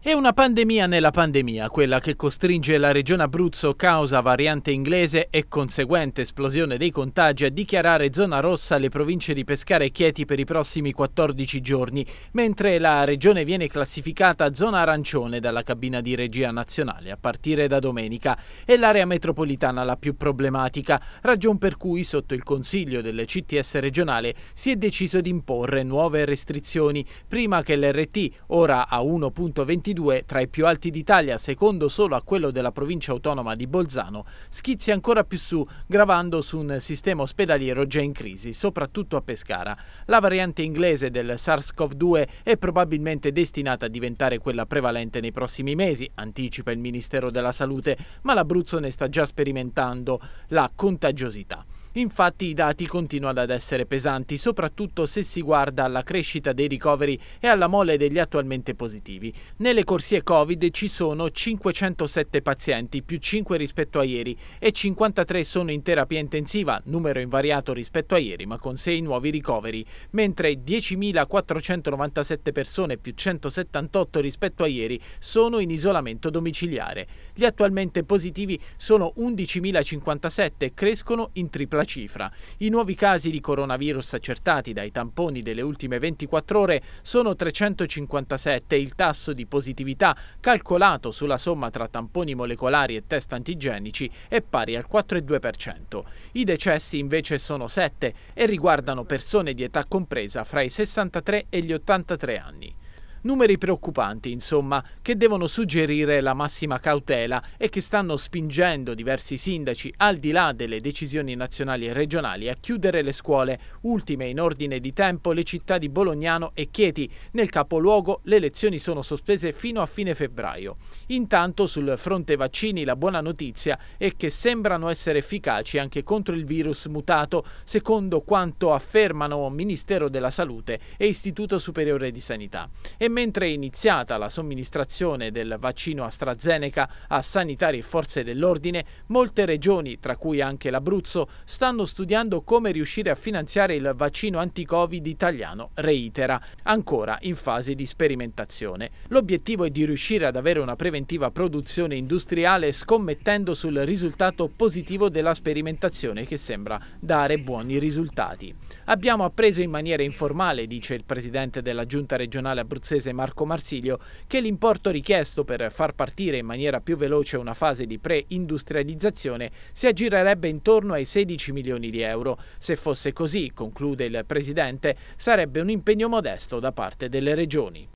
È una pandemia nella pandemia, quella che costringe la regione Abruzzo causa variante inglese e conseguente esplosione dei contagi a dichiarare zona rossa le province di Pescara e Chieti per i prossimi 14 giorni, mentre la regione viene classificata zona arancione dalla cabina di regia nazionale a partire da domenica. È l'area metropolitana la più problematica, ragion per cui sotto il consiglio delle CTS regionale si è deciso di imporre nuove restrizioni, prima che l'RT, ora a 1.25, 2022, tra i più alti d'Italia, secondo solo a quello della provincia autonoma di Bolzano, schizzi ancora più su, gravando su un sistema ospedaliero già in crisi, soprattutto a Pescara. La variante inglese del SARS-CoV-2 è probabilmente destinata a diventare quella prevalente nei prossimi mesi, anticipa il Ministero della Salute, ma l'Abruzzo ne sta già sperimentando la contagiosità. Infatti i dati continuano ad essere pesanti, soprattutto se si guarda alla crescita dei ricoveri e alla mole degli attualmente positivi. Nelle corsie Covid ci sono 507 pazienti, più 5 rispetto a ieri, e 53 sono in terapia intensiva, numero invariato rispetto a ieri, ma con 6 nuovi ricoveri, mentre 10.497 persone, più 178 rispetto a ieri, sono in isolamento domiciliare. Gli attualmente positivi sono 11.057, e crescono in tripla cifra. I nuovi casi di coronavirus accertati dai tamponi delle ultime 24 ore sono 357 e il tasso di positività calcolato sulla somma tra tamponi molecolari e test antigenici è pari al 4,2%. I decessi invece sono 7 e riguardano persone di età compresa fra i 63 e gli 83 anni. Numeri preoccupanti, insomma, che devono suggerire la massima cautela e che stanno spingendo diversi sindaci, al di là delle decisioni nazionali e regionali, a chiudere le scuole, ultime in ordine di tempo le città di Bolognano e Chieti. Nel capoluogo le lezioni sono sospese fino a fine febbraio. Intanto sul fronte vaccini la buona notizia è che sembrano essere efficaci anche contro il virus mutato, secondo quanto affermano Ministero della Salute e Istituto Superiore di Sanità. E e mentre è iniziata la somministrazione del vaccino AstraZeneca a sanitari e forze dell'ordine, molte regioni, tra cui anche l'Abruzzo, stanno studiando come riuscire a finanziare il vaccino anti-Covid italiano Reitera, ancora in fase di sperimentazione. L'obiettivo è di riuscire ad avere una preventiva produzione industriale scommettendo sul risultato positivo della sperimentazione che sembra dare buoni risultati. Abbiamo appreso in maniera informale, dice il presidente della giunta regionale abruzzese abruzzese Marco Marsilio che l'importo richiesto per far partire in maniera più veloce una fase di pre-industrializzazione si aggirerebbe intorno ai 16 milioni di euro. Se fosse così, conclude il Presidente, sarebbe un impegno modesto da parte delle regioni.